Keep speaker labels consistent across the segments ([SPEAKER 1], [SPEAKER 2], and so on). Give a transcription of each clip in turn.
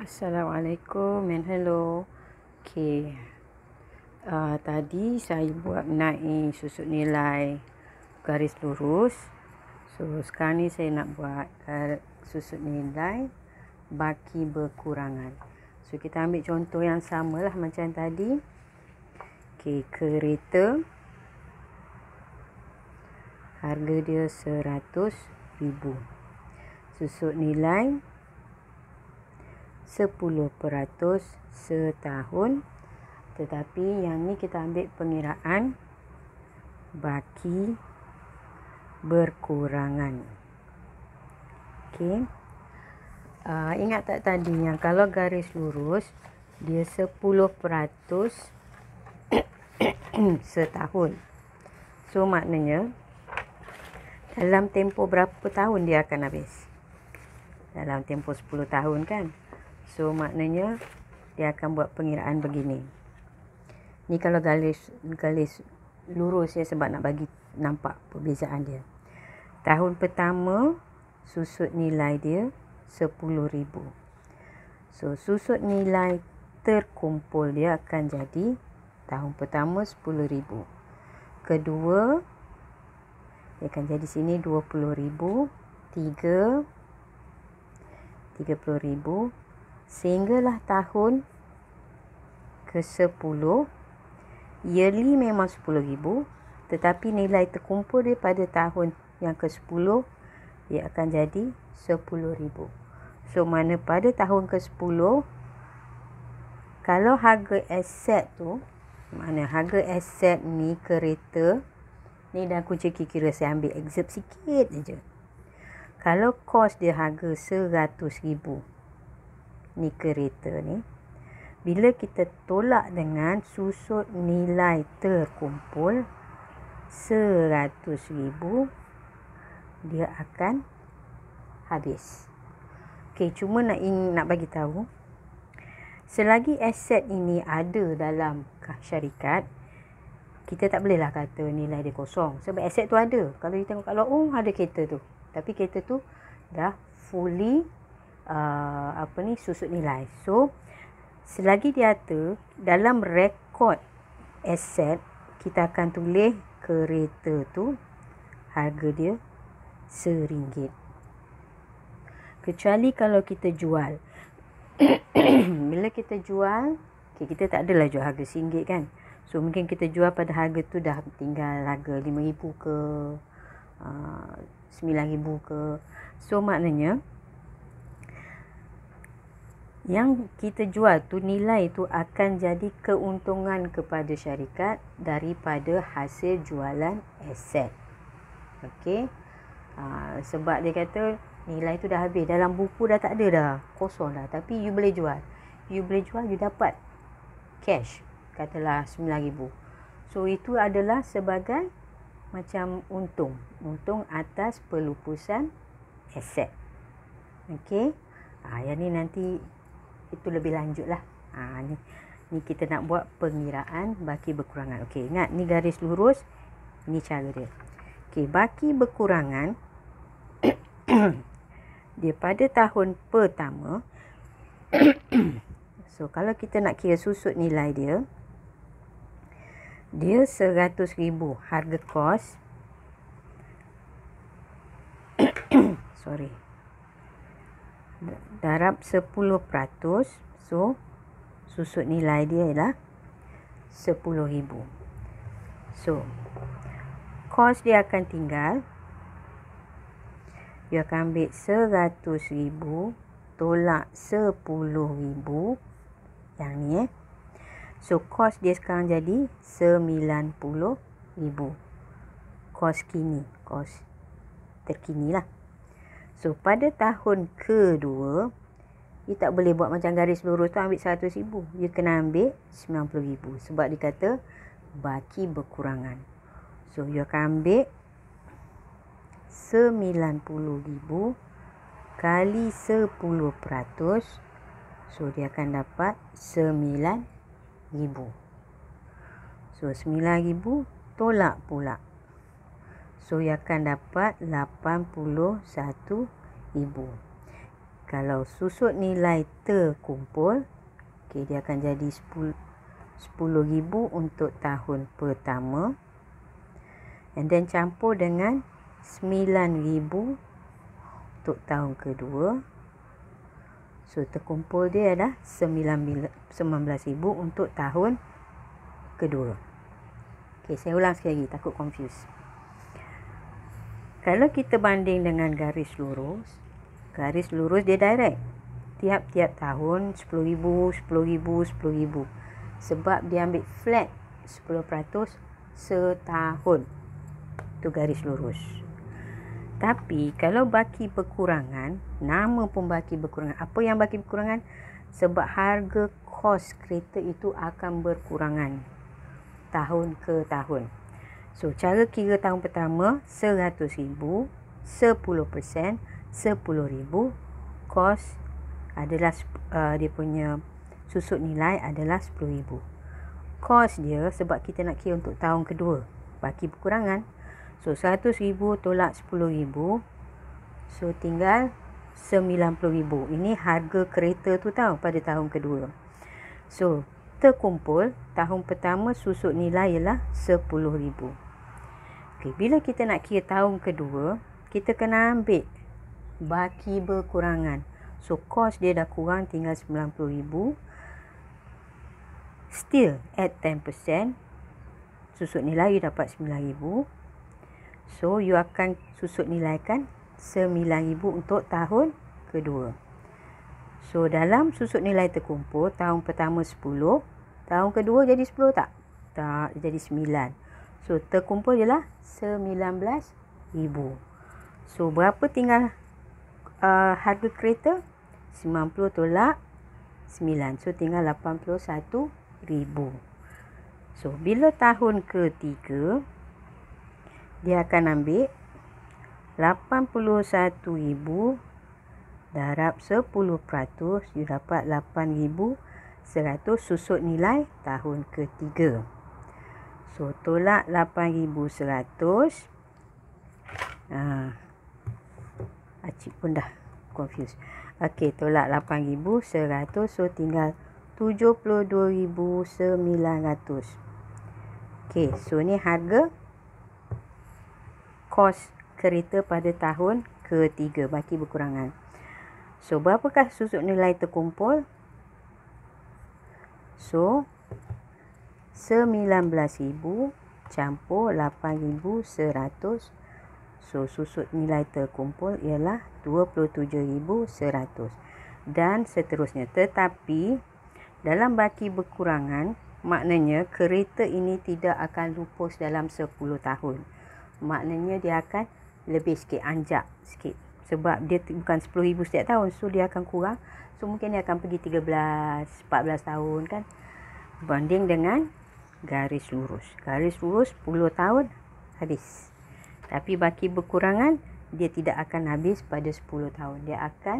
[SPEAKER 1] Assalamualaikum and hello. Okay. Uh, tadi saya buat naik susut nilai garis lurus. So sekarang ni saya nak buat ah, susut nilai baki berkurangan. So kita ambil contoh yang sama lah macam tadi. Okay, kereta harga dia seratus ribu susut nilai 10% setahun tetapi yang ni kita ambil pengiraan baki berkurangan okey uh, ingat tak tadi yang kalau garis lurus dia 10% setahun so maknanya dalam tempoh berapa tahun dia akan habis dalam tempoh 10 tahun kan So maknanya dia akan buat pengiraan begini. Ni kalau garis garis lurus ya sebab nak bagi nampak perbezaan dia. Tahun pertama susut nilai dia 10000. So susut nilai terkumpul dia akan jadi tahun pertama 10000. Kedua dia akan jadi sini 20000, 3 30000 sehinggalah tahun ke-10 yearly memang 10000 tetapi nilai terkumpul daripada tahun yang ke-10 ia akan jadi 10000 so mana pada tahun ke-10 kalau harga aset tu mana harga aset ni kereta ni dah aku cek kira saya ambil excerpt sikit aja kalau kos dia harga 100000 ni kereta ni bila kita tolak dengan susut nilai terkumpul 100 ribu dia akan habis Okey, cuma nak ingin nak bagi tahu selagi aset ini ada dalam syarikat kita tak bolehlah kata nilai dia kosong sebab aset tu ada kalau kita tengok kat luar oh ada kereta tu tapi kereta tu dah fully uh, apa ni susut nilai. So selagi di ada dalam rekod aset kita akan tulis kereta tu harga dia seringgit. Kecuali kalau kita jual. Bila kita jual, okay, kita tak adalah jual harga singgit kan. So mungkin kita jual pada harga tu dah tinggal harga RM5,000 ke RM9,000 uh, ke. So maknanya yang kita jual tu nilai tu akan jadi keuntungan kepada syarikat daripada hasil jualan aset. Okey. Ha, sebab dia kata nilai tu dah habis dalam buku dah tak ada dah, kosong dah tapi you boleh jual. You boleh jual you dapat cash katalah 9000. So itu adalah sebagai macam untung, untung atas pelupusan aset. Okey. ha, yang ni nanti itu lebih lanjut lah ha, ni, ni kita nak buat pengiraan baki berkurangan Okey, ingat ni garis lurus ni cara dia Okey, baki berkurangan dia pada tahun pertama so kalau kita nak kira susut nilai dia dia seratus ribu. harga kos sorry darab 10% so susut nilai dia ialah 10000 so kos dia akan tinggal you akan ambil 100000 tolak 10000 yang ni eh so kos dia sekarang jadi 90000 kos kini kos terkini lah So pada tahun kedua You tak boleh buat macam garis lurus tu ambil RM100,000 You kena ambil RM90,000 Sebab dia kata baki berkurangan So you akan ambil RM90,000 Kali 10% So dia akan dapat RM9,000 So RM9,000 tolak pula So you akan dapat 81,000. Kalau susut nilai terkumpul, okay, dia akan jadi 10,000 untuk tahun pertama. And then campur dengan 9,000 untuk tahun kedua. So terkumpul dia adalah 19,000 untuk tahun kedua. Okay, saya ulang sekali lagi takut confuse. Kalau kita banding dengan garis lurus, garis lurus dia direct. Tiap-tiap tahun 10,000, 10,000, 10,000. Sebab dia ambil flat 10% setahun. Itu garis lurus. Tapi kalau baki berkurangan, nama pun baki berkurangan. Apa yang baki berkurangan? Sebab harga kos kereta itu akan berkurangan tahun ke tahun. So, cara kira tahun pertama, RM100,000, 10%, RM10,000, kos adalah uh, dia punya susut nilai adalah RM10,000. Kos dia sebab kita nak kira untuk tahun kedua, bagi berkurangan. So, RM100,000 tolak RM10,000, so tinggal RM90,000. Ini harga kereta tu tau pada tahun kedua. So, kumpul tahun pertama susuk nilai ialah RM10,000. Okay, bila kita nak kira tahun kedua, kita kena ambil baki berkurangan. So, kos dia dah kurang tinggal RM90,000. Still at 10%, susuk nilai you dapat RM9,000. So, you akan susuk nilaikan RM9,000 untuk tahun Kedua. So dalam susut nilai terkumpul tahun pertama 10, tahun kedua jadi 10 tak? Tak, jadi 9. So terkumpul ialah 19,000. So berapa tinggal uh, harga kereta? 90 tolak 9. So tinggal 81,000. So bila tahun ketiga dia akan ambil 81,000 darab 10% you dapat 8100 susut nilai tahun ketiga so tolak 8100 ha ah, acik pun dah confuse. okey tolak 8100 so tinggal 72900 okey so ni harga kos kereta pada tahun ketiga baki berkurangan So, berapakah susut nilai terkumpul? So, 19,000 campur 8,100. So, susut nilai terkumpul ialah 27,100. Dan seterusnya. Tetapi, dalam baki berkurangan, maknanya kereta ini tidak akan lupus dalam 10 tahun. Maknanya dia akan lebih sikit, anjak sikit sebab dia bukan 10000 setiap tahun so dia akan kurang so mungkin dia akan pergi 13 14 tahun kan Banding dengan garis lurus garis lurus 10 tahun habis tapi baki berkurangan dia tidak akan habis pada 10 tahun dia akan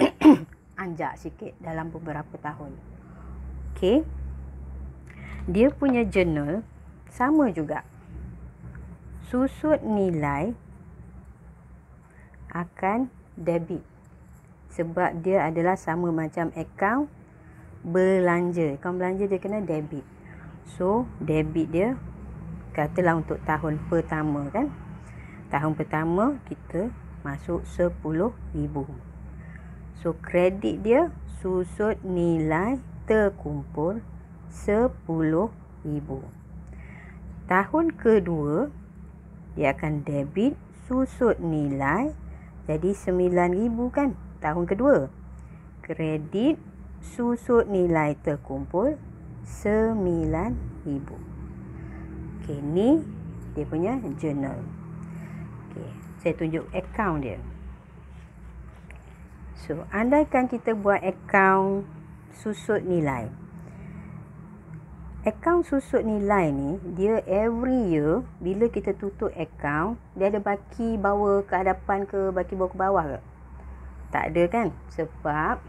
[SPEAKER 1] anjak sikit dalam beberapa tahun okey dia punya jurnal sama juga susut nilai akan debit sebab dia adalah sama macam akaun belanja. Akaun belanja dia kena debit. So, debit dia katalah untuk tahun pertama kan. Tahun pertama kita masuk RM10,000. So, kredit dia susut nilai terkumpul RM10,000. Tahun kedua, dia akan debit susut nilai jadi 9000 kan tahun kedua. Kredit susut nilai terkumpul 9000. Okey ni dia punya journal. Okey, saya tunjuk account dia. So, andaikan kita buat account susut nilai. Akaun susut nilai ni, dia every year bila kita tutup akaun, dia ada baki bawa ke hadapan ke baki bawa ke bawah ke? Tak ada kan? Sebab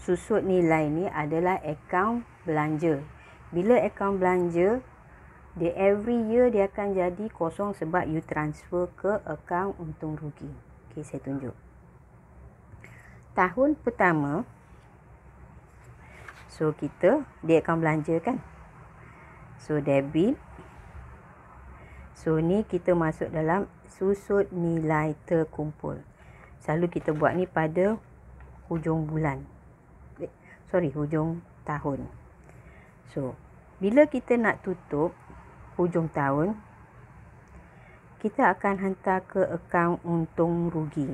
[SPEAKER 1] susut nilai ni adalah akaun belanja. Bila akaun belanja, dia every year dia akan jadi kosong sebab you transfer ke akaun untung rugi. Okay, saya tunjuk. Tahun pertama, so kita dia akan belanja kan? So debit. So ni kita masuk dalam susut nilai terkumpul. Selalu kita buat ni pada hujung bulan. Eh, sorry, hujung tahun. So, bila kita nak tutup hujung tahun, kita akan hantar ke akaun untung rugi.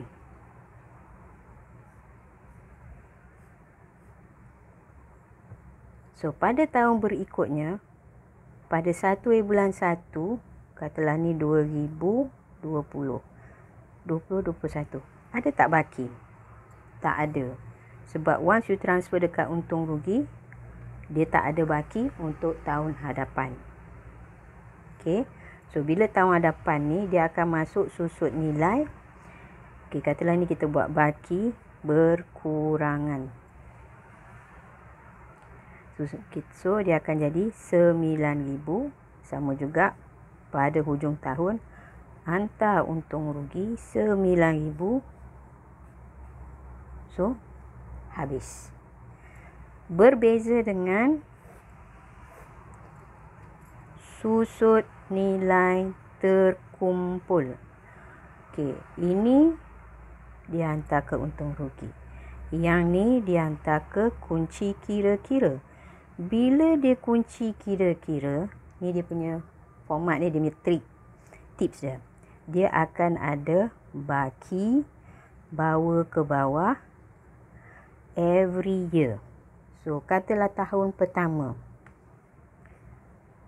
[SPEAKER 1] So, pada tahun berikutnya, pada 1 eh, bulan 1 katalah ni 2020 2021 ada tak baki tak ada sebab once you transfer dekat untung rugi dia tak ada baki untuk tahun hadapan okey so bila tahun hadapan ni dia akan masuk susut nilai okey katalah ni kita buat baki berkurangan Okay, so dia akan jadi 9000 sama juga pada hujung tahun hantar untung rugi 9000 so habis berbeza dengan susut nilai terkumpul okey ini dihantar ke untung rugi yang ni dihantar ke kunci kira-kira bila dia kunci kira-kira, ni dia punya format ni dia punya trick, tips dia. Dia akan ada baki bawa ke bawah every year. So, katalah tahun pertama.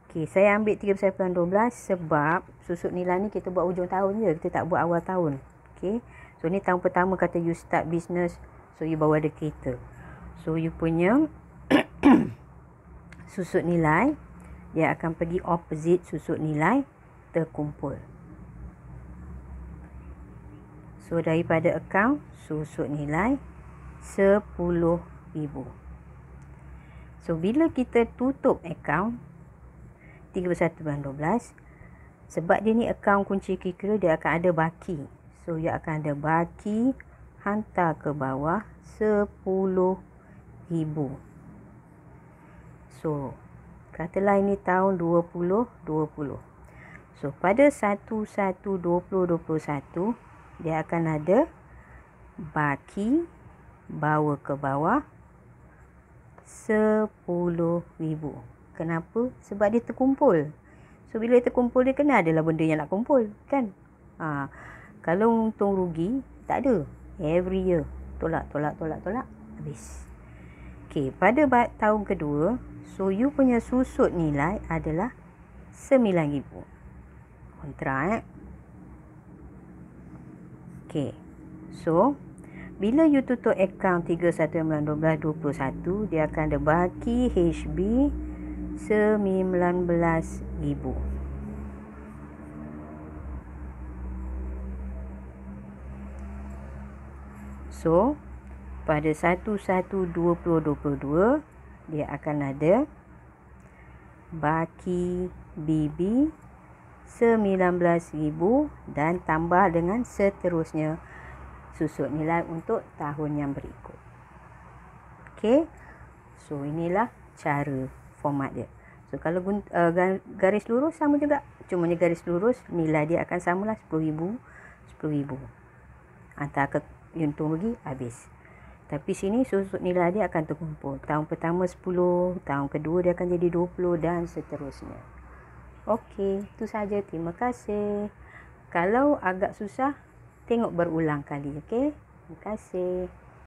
[SPEAKER 1] Okay, saya ambil 31.12 sebab susut nilai ni kita buat ujung tahun je. Kita tak buat awal tahun. Okay. So, ni tahun pertama kata you start business. So, you bawa ada kereta. So, you punya susut nilai dia akan pergi opposite susut nilai terkumpul so daripada akaun susut nilai 10000 so bila kita tutup akaun 31/12 sebab dia ni akaun kunci kira dia akan ada baki so dia akan ada baki hantar ke bawah 10000 So, katalah ini tahun 2020. So, pada 1-1-2021, dia akan ada baki bawa ke bawah 10,000. Kenapa? Sebab dia terkumpul. So, bila dia terkumpul, dia kena adalah benda yang nak kumpul, kan? Ha. Kalau untung rugi, tak ada. Every year. Tolak, tolak, tolak, tolak. Habis. Okay, pada tahun kedua, So you punya susut nilai adalah 9000. Kontra eh. Okay. So bila you tutup akaun 31912121 dia akan ada baki HB 19000. So pada 11 2022 dia akan ada baki BB 19000 dan tambah dengan seterusnya susut nilai untuk tahun yang berikut. Okey. So inilah cara format dia. So kalau uh, garis lurus sama juga. Cuma ni garis lurus nilai dia akan samalah 10000 10000. Hantar ke yuntung rugi habis. Tapi sini susut nilai dia akan terkumpul. Tahun pertama 10, tahun kedua dia akan jadi 20 dan seterusnya. Okey, itu saja. Terima kasih. Kalau agak susah, tengok berulang kali. Okey, terima kasih.